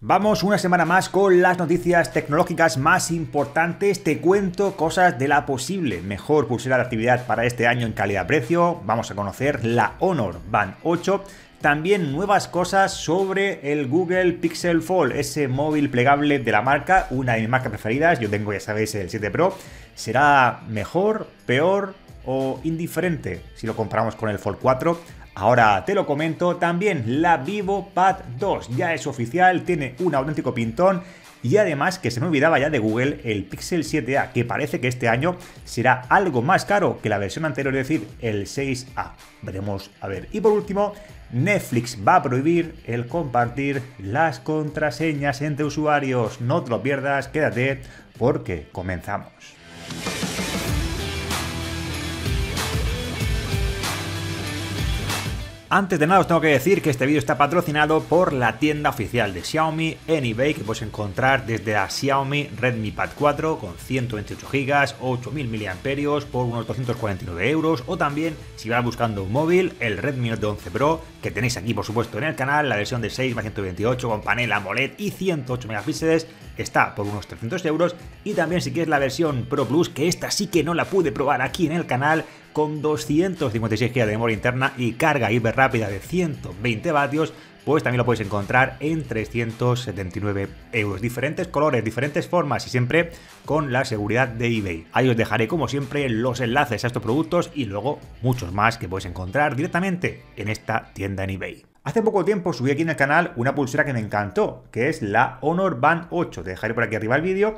Vamos una semana más con las noticias tecnológicas más importantes. Te cuento cosas de la posible mejor pulsera de actividad para este año en calidad-precio. Vamos a conocer la Honor Band 8. También nuevas cosas sobre el Google Pixel fall ese móvil plegable de la marca, una de mis marcas preferidas. Yo tengo, ya sabéis, el 7 Pro. ¿Será mejor, peor o indiferente si lo comparamos con el Fold 4? Ahora te lo comento, también la Vivo Pad 2 ya es oficial, tiene un auténtico pintón y además que se me olvidaba ya de Google el Pixel 7a, que parece que este año será algo más caro que la versión anterior, es decir, el 6a. Veremos a ver. Y por último, Netflix va a prohibir el compartir las contraseñas entre usuarios. No te lo pierdas, quédate porque comenzamos. Antes de nada os tengo que decir que este vídeo está patrocinado por la tienda oficial de Xiaomi en eBay que puedes encontrar desde la Xiaomi Redmi Pad 4 con 128 GB, 8000 mAh por unos 249 euros o también si vas buscando un móvil el Redmi Note 11 Pro que tenéis aquí por supuesto en el canal la versión de 6 más 128 con panel AMOLED y 108 megapíxeles está por unos 300 euros y también si quieres la versión Pro Plus que esta sí que no la pude probar aquí en el canal con 256 GB de memoria interna y carga hiper rápida de 120 vatios, pues también lo podéis encontrar en 379 euros. Diferentes colores, diferentes formas y siempre con la seguridad de eBay. Ahí os dejaré como siempre los enlaces a estos productos y luego muchos más que podéis encontrar directamente en esta tienda en eBay. Hace poco tiempo subí aquí en el canal una pulsera que me encantó, que es la Honor Band 8. Te dejaré por aquí arriba el vídeo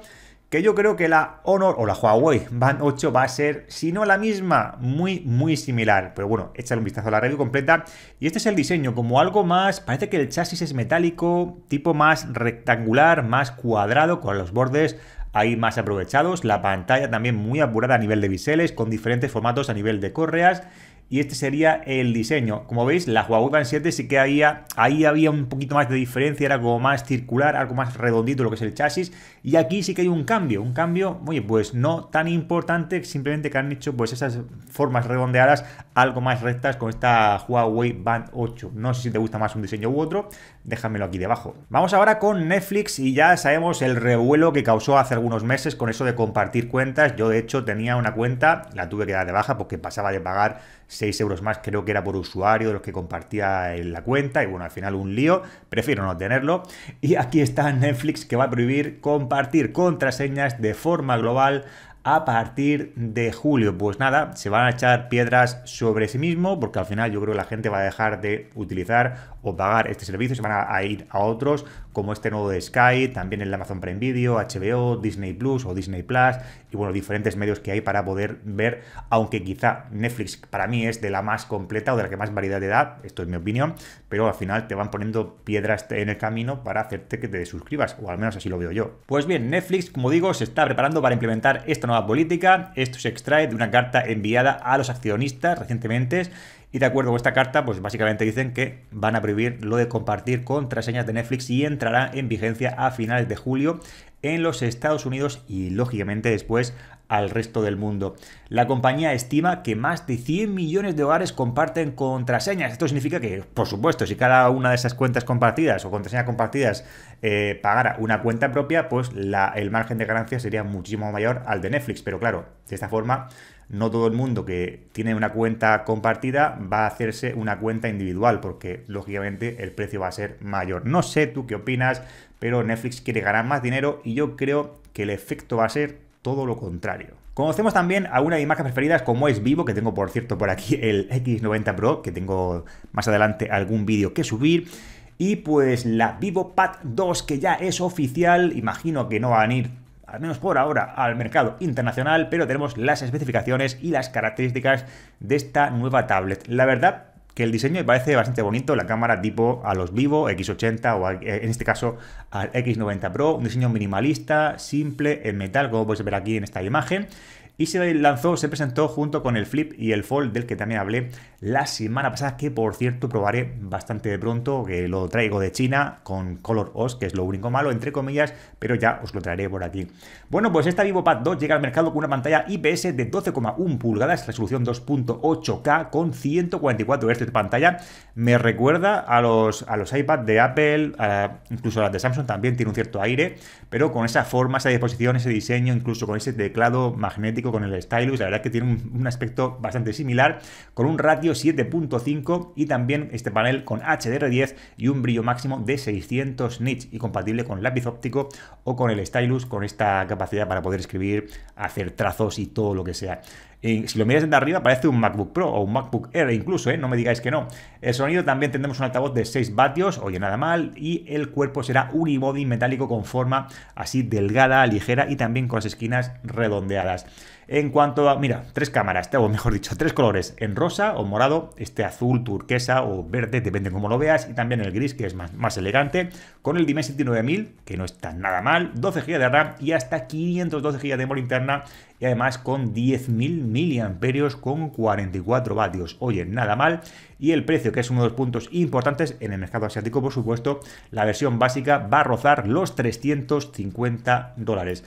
que yo creo que la Honor o la Huawei van 8 va a ser, si no la misma, muy, muy similar. Pero bueno, échale un vistazo a la review completa. Y este es el diseño, como algo más, parece que el chasis es metálico, tipo más rectangular, más cuadrado, con los bordes ahí más aprovechados. La pantalla también muy apurada a nivel de biseles, con diferentes formatos a nivel de correas y este sería el diseño. Como veis, la Huawei Band 7 sí que había, ahí había un poquito más de diferencia, era como más circular, algo más redondito lo que es el chasis, y aquí sí que hay un cambio, un cambio, oye, pues no tan importante, simplemente que han hecho pues esas formas redondeadas algo más rectas con esta Huawei Band 8. No sé si te gusta más un diseño u otro, déjamelo aquí debajo. Vamos ahora con Netflix y ya sabemos el revuelo que causó hace algunos meses con eso de compartir cuentas. Yo de hecho tenía una cuenta, la tuve que dar de baja porque pasaba de pagar 6 euros más creo que era por usuario de los que compartía en la cuenta y bueno, al final un lío, prefiero no tenerlo. Y aquí está Netflix que va a prohibir compartir contraseñas de forma global a partir de julio. Pues nada, se van a echar piedras sobre sí mismo porque al final yo creo que la gente va a dejar de utilizar o pagar este servicio, se van a, ir a otros como este nuevo de Sky, también el Amazon Prime Video, HBO, Disney Plus o Disney Plus y bueno, diferentes medios que hay para poder ver, aunque quizá Netflix para mí es de la más completa o de la que más variedad de edad esto es mi opinión, pero al final te van poniendo piedras en el camino para hacerte que te suscribas, o al menos así lo veo yo. Pues bien, Netflix, como digo, se está preparando para implementar esta nueva política, esto se extrae de una carta enviada a los accionistas recientemente y de acuerdo con esta carta, pues básicamente dicen que van a prohibir lo de compartir contraseñas de Netflix y entrará en vigencia a finales de julio en los Estados Unidos y lógicamente después al resto del mundo. La compañía estima que más de 100 millones de hogares comparten contraseñas. Esto significa que, por supuesto, si cada una de esas cuentas compartidas o contraseñas compartidas eh, pagara una cuenta propia, pues el margen de ganancia sería muchísimo mayor al de Netflix. Pero claro, de esta forma no todo el mundo que tiene una cuenta compartida va a hacerse una cuenta individual, porque lógicamente el precio va a ser mayor. No sé tú qué opinas, pero Netflix quiere ganar más dinero y yo creo que el efecto va a ser todo lo contrario. Conocemos también a una de mis marcas preferidas como es Vivo, que tengo por cierto por aquí el X90 Pro, que tengo más adelante algún vídeo que subir. Y pues la Vivo Pad 2, que ya es oficial, imagino que no van a ir al menos por ahora, al mercado internacional, pero tenemos las especificaciones y las características de esta nueva tablet. La verdad que el diseño me parece bastante bonito, la cámara tipo a los vivo, X80 o eh, en este caso al X90 Pro, un diseño minimalista, simple, en metal, como podéis ver aquí en esta imagen y se lanzó, se presentó junto con el Flip y el Fold del que también hablé la semana pasada, que por cierto probaré bastante de pronto, que lo traigo de China con Color OS, que es lo único malo, entre comillas, pero ya os lo traeré por aquí. Bueno, pues esta VivoPad 2 llega al mercado con una pantalla IPS de 12,1 pulgadas, resolución 2.8K con 144 Hz de pantalla. Me recuerda a los, a los iPad de Apple, eh, incluso las de Samsung también tiene un cierto aire, pero con esa forma, esa disposición, ese diseño, incluso con ese teclado magnético con el Stylus, la verdad que tiene un, aspecto bastante similar, con un ratio 7.5 y también este panel con HDR10 y un brillo máximo de 600 nits y compatible con lápiz óptico o con el Stylus con esta capacidad para poder escribir, hacer trazos y todo lo que sea. si lo miras desde arriba parece un MacBook Pro o un MacBook Air incluso, ¿eh? no me digáis que no. El sonido también tendremos un altavoz de 6 vatios, oye nada mal, y el cuerpo será unibody metálico con forma así delgada, ligera y también con las esquinas redondeadas. En cuanto a, mira, tres cámaras, o mejor dicho, tres colores, en rosa o morado, este azul, turquesa o verde, depende cómo lo veas, y también el gris, que es más, elegante, con el Dimensity 9000, que no está nada mal, 12 GB de RAM y hasta 512 GB de memoria interna, y además con 10.000 mAh con 44 vatios. Oye, nada mal. Y el precio, que es uno de los puntos importantes en el mercado asiático, por supuesto, la versión básica va a rozar los 350 dólares.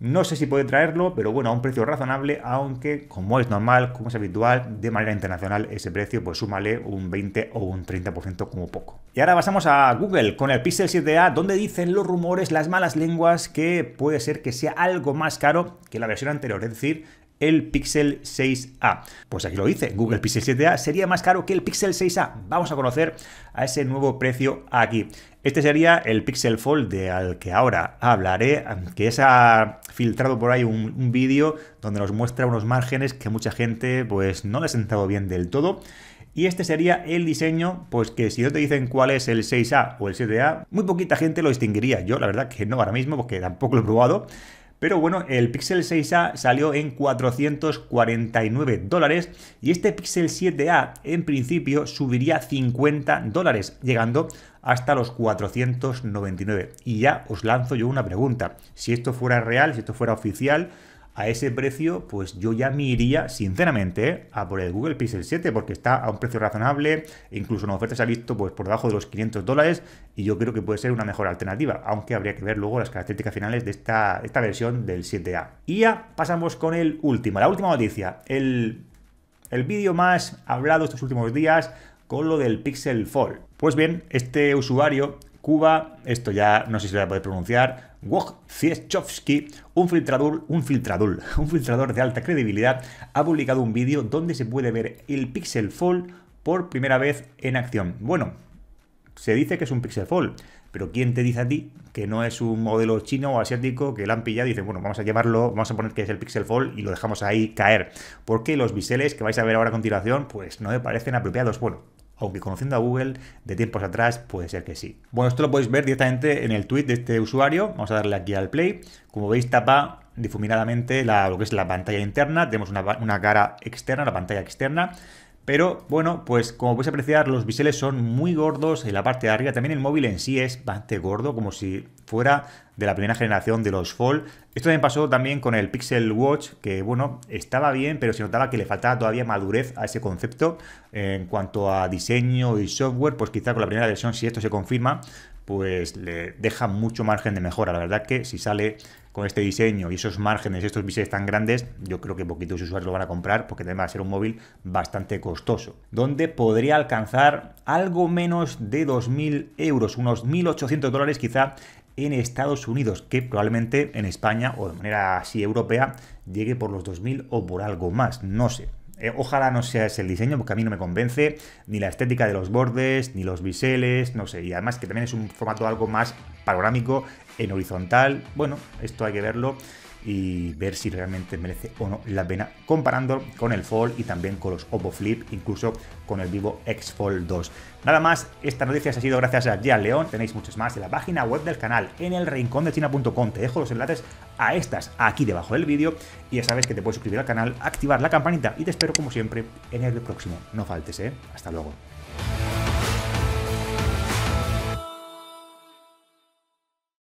No sé si puede traerlo, pero bueno, a un precio razonable, aunque como es normal, como es habitual, de manera internacional ese precio, pues súmale un 20 o un 30% como poco. Y ahora pasamos a Google con el Pixel 7a, donde dicen los rumores, las malas lenguas, que puede ser que sea algo más caro que la versión anterior, es decir, el Pixel 6A. Pues aquí lo dice, Google Pixel 7A sería más caro que el Pixel 6A. Vamos a conocer a ese nuevo precio aquí. Este sería el Pixel Fold de al que ahora hablaré, que se ha filtrado por ahí un, vídeo donde nos muestra unos márgenes que mucha gente pues no le ha sentado bien del todo. Y este sería el diseño, pues que si no te dicen cuál es el 6A o el 7A, muy poquita gente lo distinguiría. Yo la verdad que no ahora mismo, porque tampoco lo he probado. Pero bueno, el Pixel 6A salió en 449 dólares y este Pixel 7A en principio subiría 50 dólares, llegando hasta los 499. Y ya os lanzo yo una pregunta. Si esto fuera real, si esto fuera oficial, a ese precio, pues yo ya me iría, sinceramente, ¿eh? a por el Google Pixel 7, porque está a un precio razonable, incluso en ofertas se ha visto pues, por debajo de los 500 dólares, y yo creo que puede ser una mejor alternativa, aunque habría que ver luego las características finales de esta, esta versión del 7A. Y ya pasamos con el último, la última noticia, el, el vídeo más hablado estos últimos días con lo del Pixel Fall. Pues bien, este usuario, Cuba, esto ya no sé si lo voy a poder pronunciar, Wojciechowski, un filtrador, un filtrador, un filtrador de alta credibilidad, ha publicado un vídeo donde se puede ver el Pixel Fall por primera vez en acción. Bueno, se dice que es un Pixel fall, pero ¿quién te dice a ti que no es un modelo chino o asiático que la han pillado y dicen, bueno, vamos a llevarlo, vamos a poner que es el Pixel fall y lo dejamos ahí caer? Porque los biseles que vais a ver ahora a continuación, pues no me parecen apropiados. Bueno, aunque conociendo a Google de tiempos atrás puede ser que sí. Bueno, esto lo podéis ver directamente en el tweet de este usuario. Vamos a darle aquí al play. Como veis, tapa difuminadamente la, lo que es la pantalla interna. Tenemos una, una cara externa, la pantalla externa. Pero bueno, pues como podéis apreciar, los biseles son muy gordos en la parte de arriba. También el móvil en sí es bastante gordo, como si fuera de la primera generación de los Fold. Esto también pasó también con el Pixel Watch, que bueno, estaba bien, pero se notaba que le faltaba todavía madurez a ese concepto en cuanto a diseño y software, pues quizá con la primera versión, si esto se confirma, pues le deja mucho margen de mejora. La verdad que si sale con este diseño y esos márgenes, estos biseles tan grandes, yo creo que poquitos usuarios lo van a comprar porque también va a ser un móvil bastante costoso, donde podría alcanzar algo menos de 2.000 euros, unos 1.800 dólares quizá en Estados Unidos, que probablemente en España o de manera así europea llegue por los 2.000 o por algo más, no sé. Eh, ojalá no sea ese el diseño, porque a mí no me convence ni la estética de los bordes, ni los biseles, no sé. Y además que también es un formato algo más panorámico, en horizontal. Bueno, esto hay que verlo y ver si realmente merece o no la pena comparando con el Fold y también con los Oppo Flip, incluso con el Vivo X Fold 2. Nada más, noticia se ha sido gracias a Gian León, tenéis muchas más en la página web del canal, en el rincón de te dejo los enlaces a estas aquí debajo del vídeo y ya sabes que te puedes suscribir al canal, activar la campanita y te espero como siempre en el próximo, no faltes, ¿eh? Hasta luego.